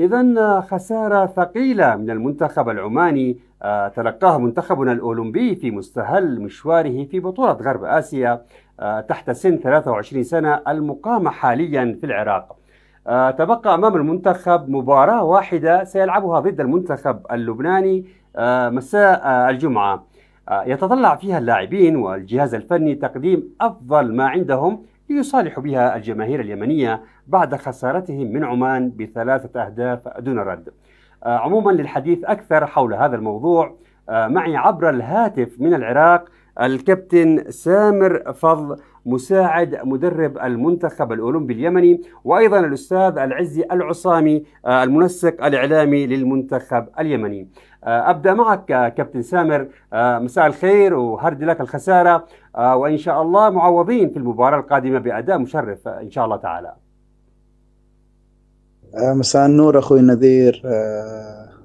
إذا آه، خسارة ثقيلة من المنتخب العماني آه، تلقاها منتخبنا الأولمبي في مستهل مشواره في بطولة غرب آسيا آه، تحت سن 23 سنة المقامة حاليا في العراق تبقى أمام المنتخب مباراة واحدة سيلعبها ضد المنتخب اللبناني مساء الجمعة يتطلع فيها اللاعبين والجهاز الفني تقديم أفضل ما عندهم ليصالح بها الجماهير اليمنية بعد خسارتهم من عمان بثلاثة أهداف دون رد آه، عموما للحديث أكثر حول هذا الموضوع آه، معي عبر الهاتف من العراق الكابتن سامر فضل مساعد مدرب المنتخب الاولمبي اليمني وايضا الاستاذ العزي العصامي آه، المنسق الاعلامي للمنتخب اليمني. آه، ابدا معك آه، كابتن سامر مساء الخير وهرد لك الخساره وان شاء الله معوضين في المباراه القادمه باداء مشرف ان شاء الله تعالى. مساء النور اخوي نذير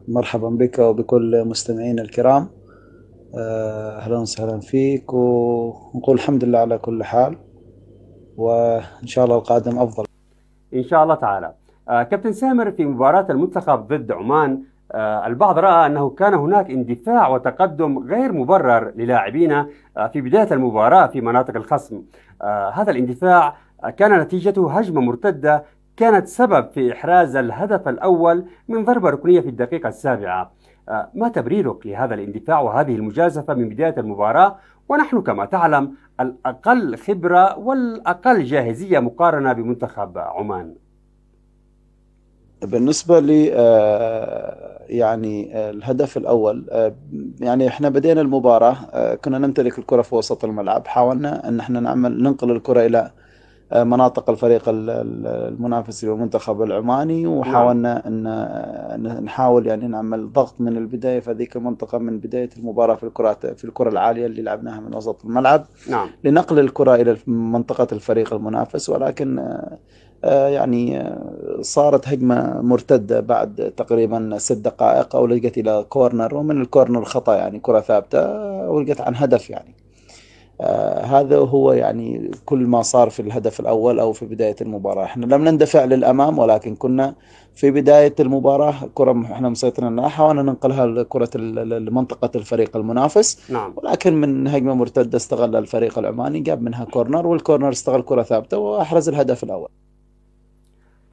مرحبا بك وبكل مستمعينا الكرام. آه، اهلا وسهلا فيك ونقول الحمد لله على كل حال وان شاء الله القادم افضل ان شاء الله تعالى آه كابتن سامر في مباراه المنتخب ضد عمان آه البعض راى انه كان هناك اندفاع وتقدم غير مبرر للاعبينا آه في بدايه المباراه في مناطق الخصم آه، هذا الاندفاع آه، كان نتيجته هجمه مرتده كانت سبب في احراز الهدف الاول من ضربه ركنيه في الدقيقه السابعه آه، ما تبريرك لهذا الاندفاع وهذه المجازفة من بداية المباراة ونحن كما تعلم الأقل خبرة والأقل جاهزية مقارنة بمنتخب عمان بالنسبة ل آه، يعني آه، الهدف الأول يعني احنا بدينا المباراة كنا نمتلك الكرة في وسط الملعب حاولنا أن احنا نعمل ننقل الكرة إلى مناطق الفريق المنافس للمنتخب العماني نعم. وحاولنا ان نحاول يعني نعمل ضغط من البدايه في هذيك المنطقه من بدايه المباراه في الكرات في الكره العاليه اللي لعبناها من وسط الملعب نعم. لنقل الكره الى منطقه الفريق المنافس ولكن آه، آه، يعني آه، صارت هجمة مرتدة بعد تقريبا ست دقائق أولجت إلى كورنر ومن الكورنر خطأ يعني كرة ثابتة ولقيت عن هدف يعني آه، هذا هو يعني كل ما صار في الهدف الأول أو في بداية المباراة احنا لم نندفع للأمام ولكن كنا في بداية المباراة كرة احنا مسيطرين عليها حاولنا ننقلها لكرة لمنطقه الفريق المنافس نعم. ولكن من هجمة مرتدة استغل الفريق العماني جاب منها كورنر والكورنر استغل كرة ثابتة وأحرز الهدف الأول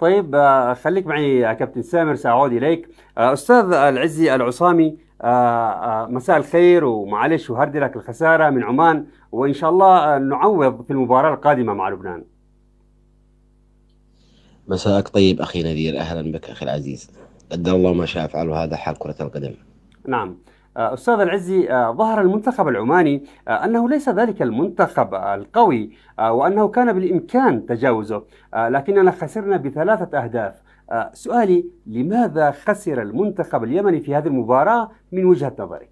طيب آه، خليك معي كابتن سامر سأعود إليك آه، أستاذ العزي العصامي آه، مساء الخير ومعلش وهردي لك الخسارة من عمان وإن شاء الله نعوض في المباراة القادمة مع لبنان مساءك طيب أخي نذير أهلا بك أخي العزيز قدر الله ما شاء فعل وهذا حال كرة القدم نعم آه، أستاذ العزي آه، ظهر المنتخب العماني آه، أنه ليس ذلك المنتخب القوي وأنه كان بالإمكان تجاوزه لكننا خسرنا بثلاثة أهداف سؤالي لماذا خسر المنتخب اليمني في هذه المباراة من وجهة نظرك؟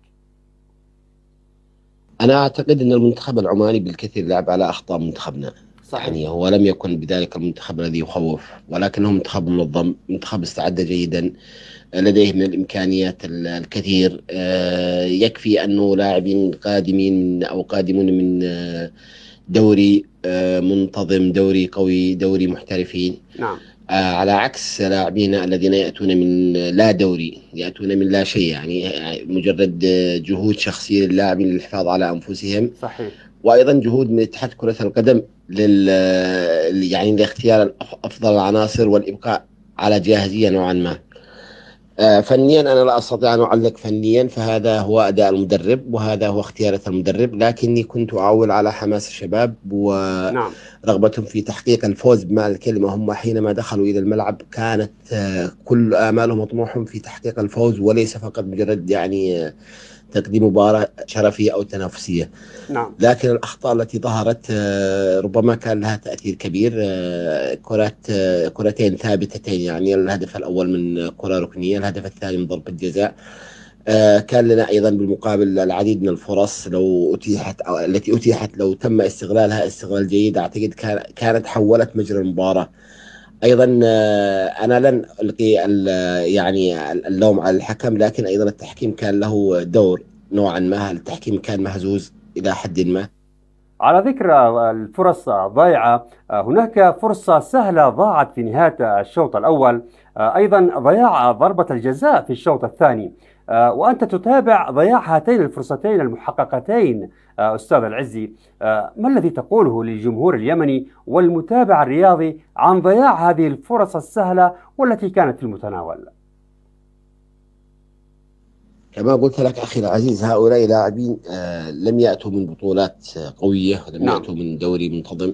أنا أعتقد أن المنتخب العماني بالكثير لعب على أخطاء منتخبنا صحيح. يعني هو لم يكن بذلك المنتخب الذي يخوف ولكنه منتخب منظم منتخب استعد جيدا لديه من الامكانيات الكثير آه، يكفي انه لاعبين قادمين او قادمون من آه، دوري آه، منتظم دوري قوي دوري محترفين نعم على عكس لاعبينا الذين ياتون من لا دوري ياتون من لا شيء يعني مجرد جهود شخصيه للاعبين للحفاظ على انفسهم صحيح وايضا جهود من اتحاد كره القدم لل يعني لاختيار افضل العناصر والابقاء على جاهزيه نوعا ما آه، فنيا انا لا استطيع ان اعلق فنيا فهذا هو اداء المدرب وهذا هو اختيارات المدرب لكني كنت اعول على حماس الشباب نعم. ورغبتهم في تحقيق الفوز بمعنى الكلمه هم حينما دخلوا الى الملعب كانت آه، كل امالهم وطموحهم في تحقيق الفوز وليس فقط مجرد يعني آه، تقديم مباراة شرفية أو تنافسية نعم. لكن الأخطاء التي ظهرت آه، ربما كان لها تأثير كبير آه، كرات آه، كرتين ثابتتين يعني الهدف الأول من كرة ركنية الهدف الثاني من ضربة جزاء كان لنا ايضا بالمقابل العديد من الفرص لو اتيحت أو التي اتيحت لو تم استغلالها استغلال جيد اعتقد كانت حولت مجرى المباراه. ايضا آه، انا لن القي يعني اللوم على الحكم لكن ايضا التحكيم كان له دور نوعا ما التحكيم كان مهزوز الى حد ما على ذكر آه، الفرص ضائعة آه، هناك فرصة سهلة ضاعت في نهاية الشوط الأول أيضا ضياع ضربة الجزاء في الشوط الثاني آه، وأنت تتابع ضياع هاتين الفرصتين المحققتين آه، أستاذ العزي آه، ما الذي تقوله للجمهور اليمني والمتابع الرياضي عن ضياع هذه الفرص السهلة والتي كانت في المتناول كما قلت لك أخي العزيز هؤلاء لاعبين لم يأتوا من بطولات قوية لم نعم. يأتوا من دوري منتظم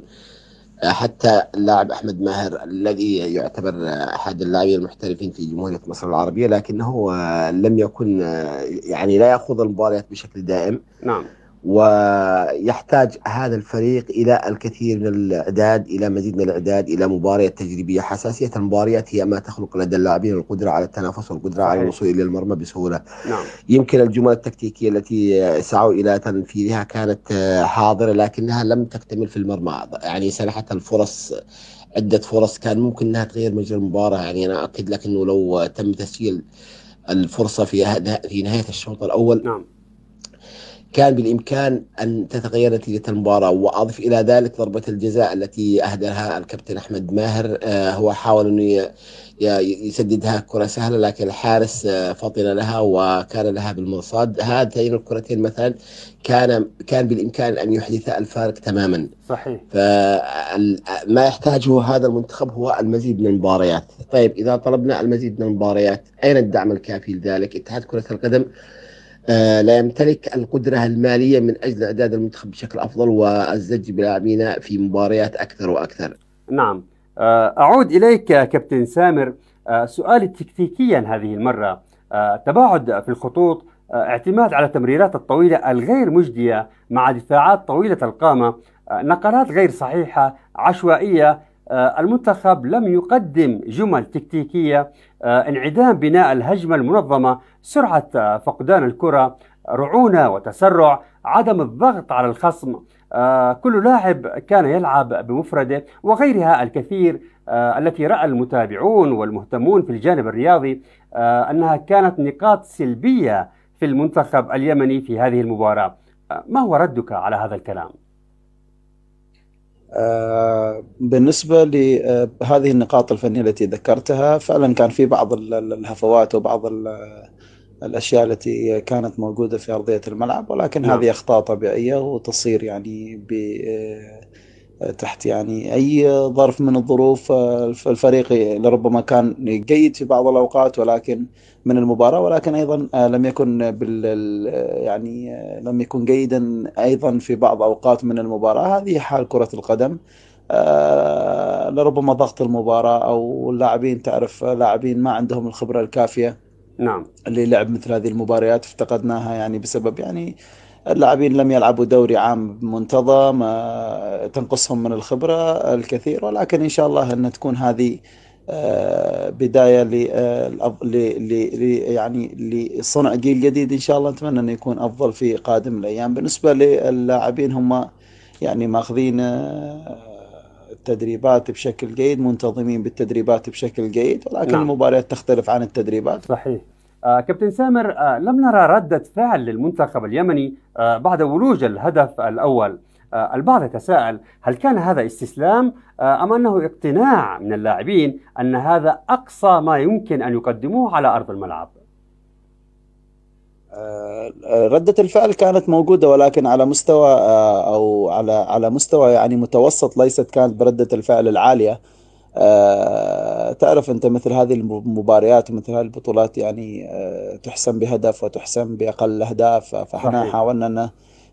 حتى اللاعب احمد ماهر الذي يعتبر احد اللاعبين المحترفين في جمهوريه مصر العربيه لكنه لم يكن يعني لا يخوض المباريات بشكل دائم نعم ويحتاج هذا الفريق الى الكثير من الاعداد الى مزيد من الاعداد الى مباريات تجريبيه حساسيه المباريات هي ما تخلق لدى اللاعبين القدره على التنافس والقدره صحيح. على الوصول الى المرمى بسهوله نعم. يمكن الجمل التكتيكيه التي سعوا الى تنفيذها كانت حاضره لكنها لم تكتمل في المرمى يعني سنحت الفرص عده فرص كان ممكن انها تغير مجرى المباراه يعني انا اؤكد لك انه لو تم تسجيل الفرصه في في نهايه الشوط الاول نعم. كان بالإمكان أن تتغير نتيجة المباراة وأضف إلى ذلك ضربة الجزاء التي أهدرها الكابتن أحمد ماهر آه، هو حاول انه يسددها كرة سهلة لكن الحارس آه، فطن لها وكان لها بالمرصاد هاتين الكرتين مثلا كان كان بالإمكان أن يحدث الفارق تماما صحيح فما يحتاجه هذا المنتخب هو المزيد من المباريات طيب إذا طلبنا المزيد من المباريات أين الدعم الكافي لذلك اتحاد كرة القدم آه، لا يمتلك القدرة المالية من أجل إعداد المنتخب بشكل أفضل والزج بلاعبين في مباريات أكثر وأكثر نعم آه، أعود إليك كابتن سامر آه، سؤالي تكتيكيا هذه المرة تباعد في الخطوط اعتماد على التمريرات الطويلة الغير مجدية مع دفاعات طويلة القامة نقلات غير صحيحة عشوائية آه، المنتخب لم يقدم جمل تكتيكية آه، انعدام بناء الهجمة المنظمة سرعة آه، فقدان الكرة رعونة وتسرع عدم الضغط على الخصم كل لاعب كان يلعب بمفرده وغيرها الكثير التي راى المتابعون والمهتمون في الجانب الرياضي انها كانت نقاط سلبيه في المنتخب اليمني في هذه المباراه ما هو ردك على هذا الكلام آه، بالنسبة لهذه آه، النقاط الفنية التي ذكرتها فعلا كان في بعض الهفوات وبعض الأشياء التي كانت موجودة في أرضية الملعب ولكن نعم. هذه أخطاء طبيعية وتصير يعني ب آه، تحت يعني اي ظرف من الظروف آه، الفريق لربما كان جيد في بعض الاوقات ولكن من المباراه ولكن ايضا آه، لم يكن بال آه، يعني لم يكن جيدا ايضا في بعض اوقات من المباراه هذه حال كره القدم لربما ضغط المباراه او اللاعبين تعرف لاعبين ما عندهم الخبره الكافيه نعم للعب مثل هذه المباريات افتقدناها يعني بسبب يعني آه اللاعبين لم يلعبوا دوري عام منتظم آه، تنقصهم من الخبرة الكثير ولكن إن شاء الله أن تكون هذه آه، بداية آه، يعني لصنع جيل جديد إن شاء الله نتمنى أنه يكون أفضل في قادم الأيام بالنسبة للاعبين هم يعني ماخذين التدريبات بشكل جيد منتظمين بالتدريبات بشكل جيد ولكن نعم. المباريات تختلف عن التدريبات صحيح آه، كابتن سامر آه، لم نرى ردة فعل للمنتخب اليمني آه، بعد ولوج الهدف الأول البعض يتساءل هل كان هذا استسلام أم أنه اقتناع من اللاعبين أن هذا أقصى ما يمكن أن يقدموه على أرض الملعب ردة الفعل كانت موجودة ولكن على مستوى أو على على مستوى يعني متوسط ليست كانت بردة الفعل العالية آه، تعرف انت مثل هذه المباريات ومثل هذه البطولات يعني آه، تحسم بهدف وتحسم باقل اهداف فاحنا صحيح. حاولنا ان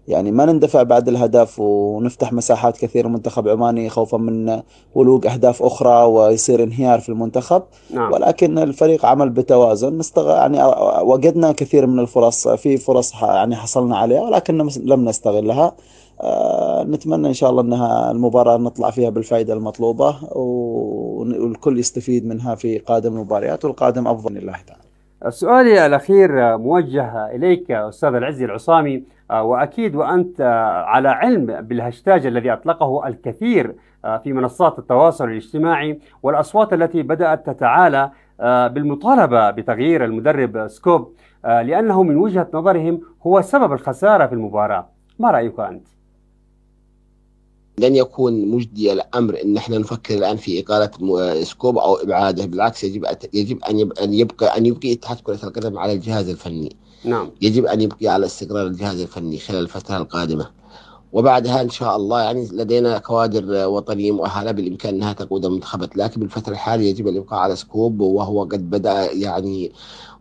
يعني ما نندفع بعد الهدف ونفتح مساحات كثيره منتخب العماني خوفا من ولوج اهداف اخرى ويصير انهيار في المنتخب نعم. ولكن الفريق عمل بتوازن مستغ... يعني وجدنا كثير من الفرص في فرص يعني حصلنا عليها ولكن لم نستغلها آه، نتمنى ان شاء الله انها المباراه نطلع فيها بالفائده المطلوبه والكل يستفيد منها في قادم المباريات والقادم افضل لله تعالى. سؤالي الاخير موجه اليك استاذ العزي العصامي آه، واكيد وانت آه، على علم بالهاشتاج الذي اطلقه الكثير في منصات التواصل الاجتماعي والاصوات التي بدات تتعالى بالمطالبه بتغيير المدرب سكوب لانه من وجهه نظرهم هو سبب الخساره في المباراه. ما رايك انت؟ لن يكون مجدي الامر ان احنا نفكر الان في اقاله آه، سكوب او ابعاده بالعكس يجب يجب ان يبقى ان يبقى ان يبقي اتحاد كره القدم على الجهاز الفني نعم يجب ان يبقي على استقرار الجهاز الفني خلال الفتره القادمه وبعدها ان شاء الله يعني لدينا كوادر وطنيه مؤهله بالامكان انها تقود المنتخبات لكن بالفتره الحاليه يجب الابقاء على سكوب وهو قد بدا يعني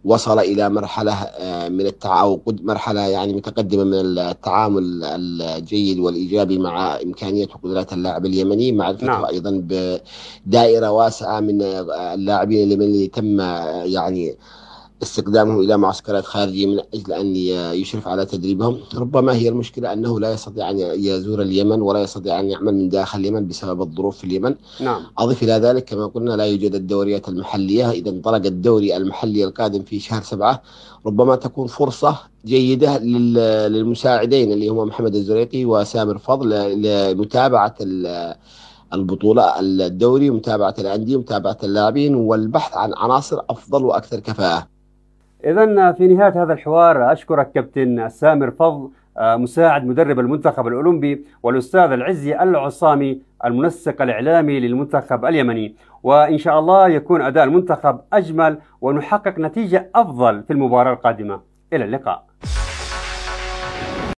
وصل إلى مرحلة آه، من التعاون مرحلة يعني متقدمة من التعامل الجيد والإيجابي مع إمكانية وقدرات اللاعب اليمني مع نعم. أيضا بدائرة واسعة من آه، اللاعبين اليمنيين تم آه، يعني استخدامه إلى معسكرات خارجية من أجل أن يشرف على تدريبهم ربما هي المشكلة أنه لا يستطيع أن يزور اليمن ولا يستطيع أن يعمل من داخل اليمن بسبب الظروف في اليمن نعم. أضف إلى ذلك كما قلنا لا يوجد الدوريات المحلية إذا انطلق الدوري المحلي القادم في شهر سبعة ربما تكون فرصة جيدة للمساعدين اللي هم محمد الزريقي وسامر فضل لمتابعة البطولة الدوري متابعة الأندية متابعة اللاعبين والبحث عن عناصر أفضل وأكثر كفاءة إذا في نهاية هذا الحوار أشكرك كابتن سامر فضل آه، مساعد مدرب المنتخب الأولمبي والأستاذ العزي العصامي المنسق الإعلامي للمنتخب اليمني وإن شاء الله يكون أداء المنتخب أجمل ونحقق نتيجة أفضل في المباراة القادمة إلى اللقاء